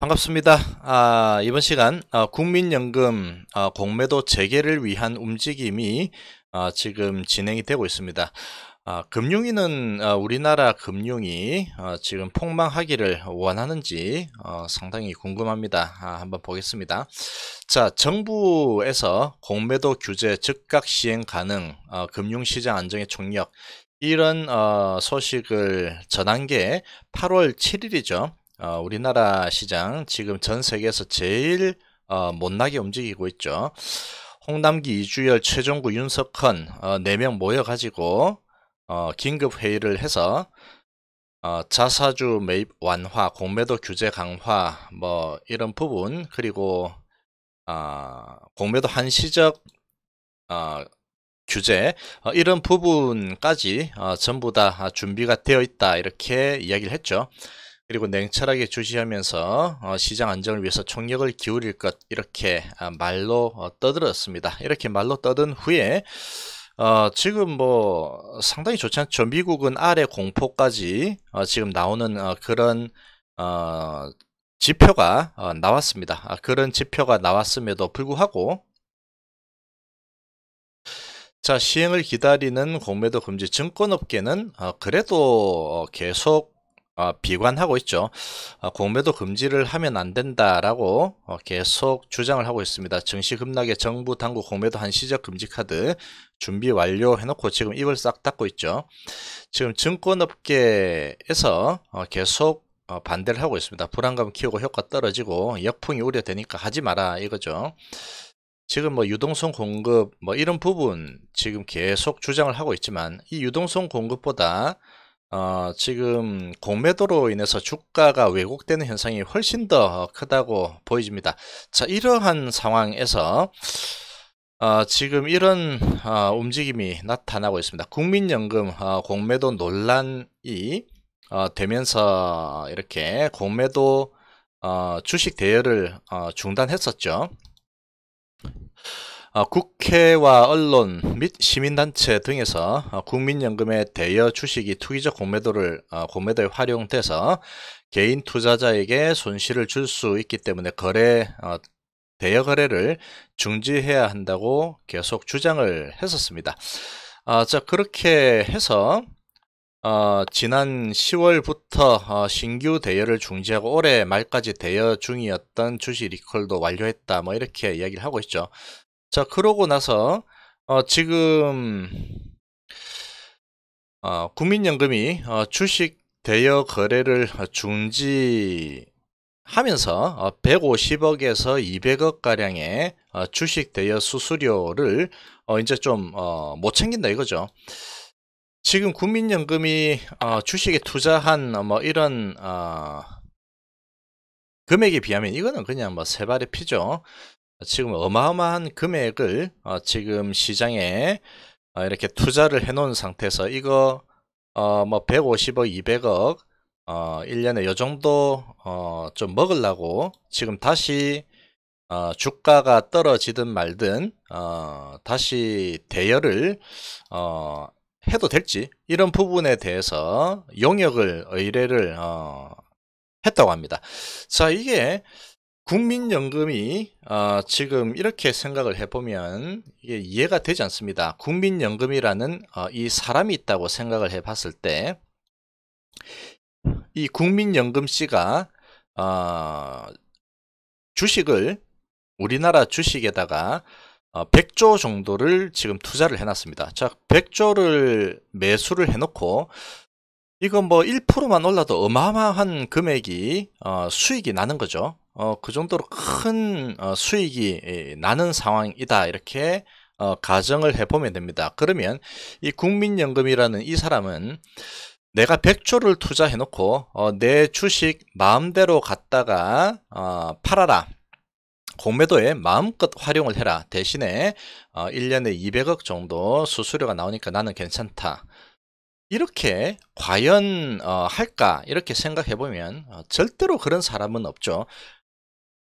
반갑습니다. 아, 이번 시간 아, 국민연금 아, 공매도 재개를 위한 움직임이 아, 지금 진행이 되고 있습니다. 아, 금융위는 아, 우리나라 금융이 아, 지금 폭망하기를 원하는지 어, 상당히 궁금합니다. 아, 한번 보겠습니다. 자, 정부에서 공매도 규제 즉각 시행 가능 어, 금융시장 안정의 총력 이런 어, 소식을 전한 게 8월 7일이죠. 어, 우리나라 시장 지금 전 세계에서 제일 어, 못나게 움직이고 있죠. 홍남기, 이주열, 최종구, 윤석헌 어, 4명 모여가지고 어, 긴급 회의를 해서 어, 자사주 매입 완화, 공매도 규제 강화 뭐 이런 부분 그리고 어, 공매도 한시적 어, 규제 어, 이런 부분까지 어, 전부 다 준비가 되어 있다 이렇게 이야기를 했죠. 그리고 냉철하게 주시하면서 어, 시장 안정을 위해서 총력을 기울일 것 이렇게 아, 말로 어, 떠들었습니다. 이렇게 말로 떠든 후에 어, 지금 뭐 상당히 좋지 않죠. 미국은 아래 공포까지 지금 나오는 그런 지표가 나왔습니다. 아, 그런 지표가 나왔음에도 불구하고 자 시행을 기다리는 공매도 금지 증권업계는 그래도 계속 어, 비관하고 있죠. 어, 공매도 금지를 하면 안 된다라고 어, 계속 주장을 하고 있습니다. 증시 급락에 정부 당국 공매도 한시적 금지 카드 준비 완료 해놓고 지금 입을 싹 닫고 있죠. 지금 증권업계에서 어, 계속 어, 반대를 하고 있습니다. 불안감 키우고 효과 떨어지고 역풍이 우려되니까 하지 마라 이거죠. 지금 뭐 유동성 공급 뭐 이런 부분 지금 계속 주장을 하고 있지만 이 유동성 공급보다 어, 지금 공매도로 인해서 주가가 왜곡되는 현상이 훨씬 더 크다고 보여집니다. 자, 이러한 상황에서 어, 지금 이런 어, 움직임이 나타나고 있습니다. 국민연금 어, 공매도 논란이 어, 되면서 이렇게 공매도 어, 주식 대여를 어, 중단했었죠. 아, 국회와 언론 및 시민단체 등에서 아, 국민연금의 대여 주식이 투기적 공매도를 아, 공매도에 활용돼서 개인 투자자에게 손실을 줄 수 있기 때문에 거래 어, 대여 거래를 중지해야 한다고 계속 주장을 했었습니다. 자 그렇게 해서 어, 지난 10월부터 어, 신규 대여를 중지하고 올해 말까지 대여 중이었던 주식 리콜도 완료했다. 뭐 이렇게 이야기를 하고 있죠. 자, 그러고 나서 어, 지금 어, 국민연금이 어, 주식 대여 거래를 중지하면서 150억에서 어, 200억 가량의 어, 주식 대여 수수료를 어, 이제 좀못 챙긴다 이거죠. 지금 국민연금이 주식에 투자한 뭐 이런 금액에 비하면 이거는 그냥 뭐세 발의 피죠. 지금 어마어마한 금액을 어, 지금 시장에 어, 이렇게 투자를 해 놓은 상태에서 이거 어 뭐 150억 200억 어 1년에 뭐 어, 요 정도 어좀 먹으려고 지금 다시 어 주가가 떨어지든 말든 어 다시 대여를 어 해도 될지 이런 부분에 대해서 용역을 의뢰를 어 했다고 합니다. 자 이게 국민연금이 어, 지금 이렇게 생각을 해보면 이게 이해가 되지 않습니다. 국민연금이라는 어, 이 사람이 있다고 생각을 해봤을 때이 국민연금 씨가 어, 주식을 우리나라 주식에다가 100조 어, 정도를 지금 투자를 해놨습니다. 자, 100조를 매수를 해놓고 이건 뭐 1%만 올라도 어마어마한 금액이 어, 수익이 나는 거죠. 어, 그 정도로 큰 어, 수익이 예, 나는 상황이다 이렇게 어, 가정을 해보면 됩니다. 그러면 이 국민연금이라는 이 사람은 내가 100조를 투자해놓고 어, 내 주식 마음대로 갖다가 어, 팔아라. 공매도에 마음껏 활용을 해라. 대신에 어, 1년에 200억 정도 수수료가 나오니까 나는 괜찮다. 이렇게 과연 어, 할까 이렇게 생각해 보면 어, 절대로 그런 사람은 없죠.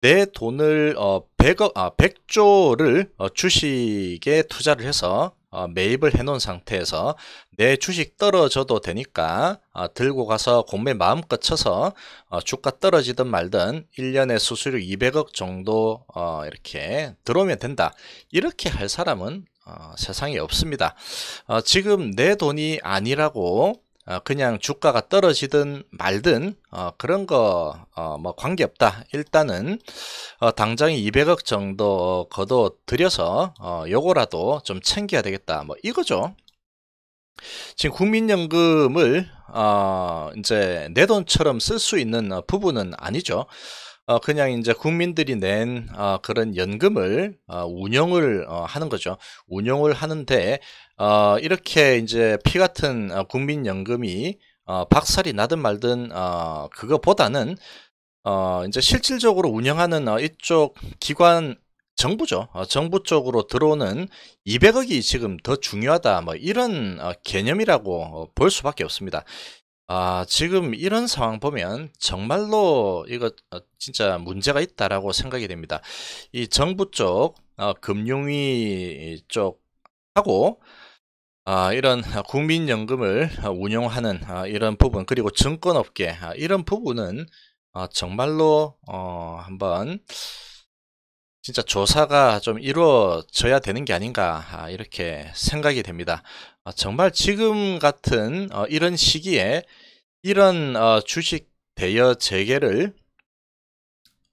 내 돈을 어, 100억, 아, 100조를 어, 주식에 투자를 해서 어, 매입을 해놓은 상태에서 내 주식 떨어져도 되니까 어, 들고 가서 공매 마음껏 쳐서 어, 주가 떨어지든 말든 1년에 수수료 200억 정도 어, 이렇게 들어오면 된다. 이렇게 할 사람은 어, 세상에 없습니다. 어, 지금 내 돈이 아니라고 어, 그냥 주가가 떨어지든 말든 어, 그런 거뭐 어, 관계없다. 일단은 어, 당장 200억 정도 거둬 들여서 요거라도 좀 챙겨야 되겠다. 뭐 이거죠. 지금 국민연금을 이제 내 돈처럼 쓸 수 있는 부분은 아니죠. 어, 그냥 이제 국민들이 낸 어, 그런 연금을 어, 운영을 어, 하는 거죠. 운영을 하는데 어, 이렇게 이제 피 같은 어, 국민연금이 어, 박살이 나든 말든 어, 그거보다는 어, 이제 실질적으로 운영하는 어, 이쪽 기관 정부죠. 어, 정부 쪽으로 들어오는 200억이 지금 더 중요하다. 뭐 이런 어, 개념이라고 어, 볼 수밖에 없습니다. 아, 지금 이런 상황 보면 정말로 이거 어, 진짜 문제가 있다라고 생각이 됩니다. 이 정부 쪽, 어, 금융위 쪽하고 아, 이런 국민연금을 어, 운영하는 아, 이런 부분 그리고 증권업계 아, 이런 부분은 아, 정말로 어, 한번 진짜 조사가 좀 이루어져야 되는 게 아닌가 아, 이렇게 생각이 됩니다. 아, 정말 지금 같은 어, 이런 시기에 이런 어, 주식 대여 재개를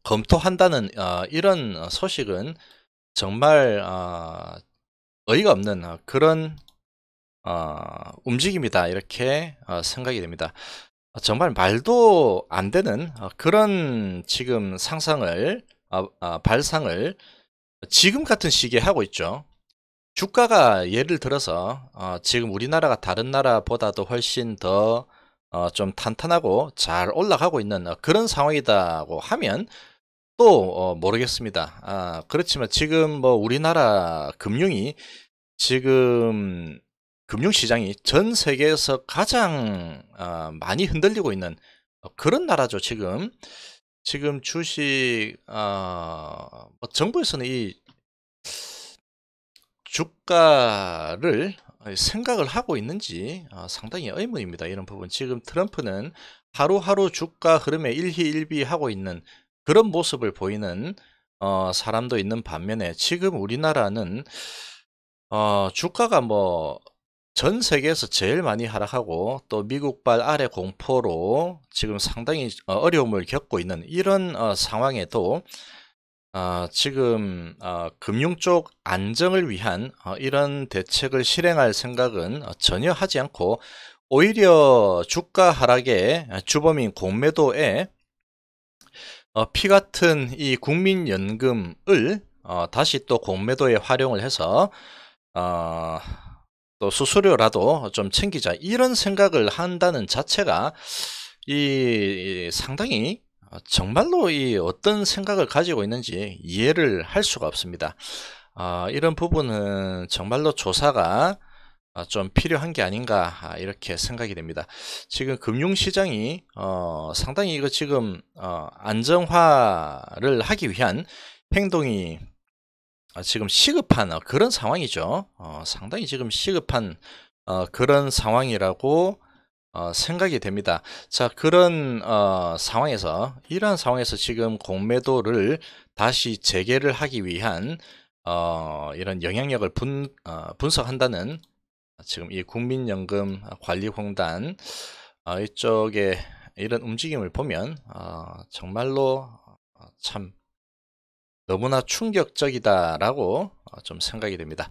검토한다는 어, 이런 소식은 정말 어이가 없는 그런 움직임이다 이렇게 생각이 됩니다. 정말 말도 안 되는 그런 지금 상상을 발상을 지금 같은 시기에 하고 있죠. 주가가 예를 들어서 어, 지금 우리나라가 다른 나라보다도 훨씬 더좀 어, 탄탄하고 잘 올라가고 있는 어, 그런 상황이다고 하면 또 어, 모르겠습니다. 아, 그렇지만 지금 뭐 우리나라 금융이 지금 금융시장이 전 세계에서 가장 어, 많이 흔들리고 있는 어, 그런 나라죠 지금 지금 주식 어, 뭐 정부에서는 이 주가를 생각을 하고 있는지 아, 상당히 의문입니다. 이런 부분 지금 트럼프는 하루하루 주가 흐름에 일희일비하고 있는 그런 모습을 보이는 어, 사람도 있는 반면에 지금 우리나라는 어, 주가가 뭐 전 세계에서 제일 많이 하락하고 또 미국발 아래 공포로 지금 상당히 어, 어려움을 겪고 있는 이런 어, 상황에도 어, 지금 어, 금융 쪽 안정을 위한 어, 이런 대책을 실행할 생각은 어, 전혀 하지 않고 오히려 주가 하락에 어, 주범인 공매도에 어, 피 같은 이 국민연금을 다시 또 공매도에 활용을 해서 또 수수료라도 좀 챙기자 이런 생각을 한다는 자체가 이 상당히 아, 정말로 이 어떤 생각을 가지고 있는지 이해를 할 수가 없습니다. 아, 이런 부분은 정말로 조사가 아, 좀 필요한 게 아닌가 이렇게 생각이 됩니다. 지금 금융시장이 어, 상당히 이거 지금 어, 안정화를 하기 위한 행동이 지금 시급한 어, 그런 상황이죠. 상당히 지금 시급한 그런 상황이라고 어, 생각이 됩니다. 자, 그런 어, 상황에서 이러한 상황에서 지금 공매도를 다시 재개를 하기 위한 어, 이런 영향력을 분, 어, 분석한다는 지금 이 국민연금관리공단 어, 이쪽에 이런 움직임을 보면 어, 정말로 어, 참 너무나 충격적이다라고 어, 좀 생각이 됩니다.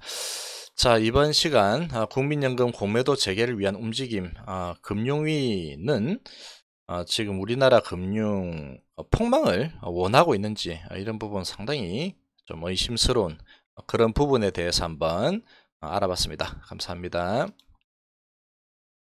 자 이번 시간 아, 국민연금 공매도 재개를 위한 움직임 아, 금융위는 아, 지금 우리나라 금융 어, 폭망을 원하고 있는지 아, 이런 부분 상당히 좀 의심스러운 그런 부분에 대해서 한번 아, 알아봤습니다. 감사합니다.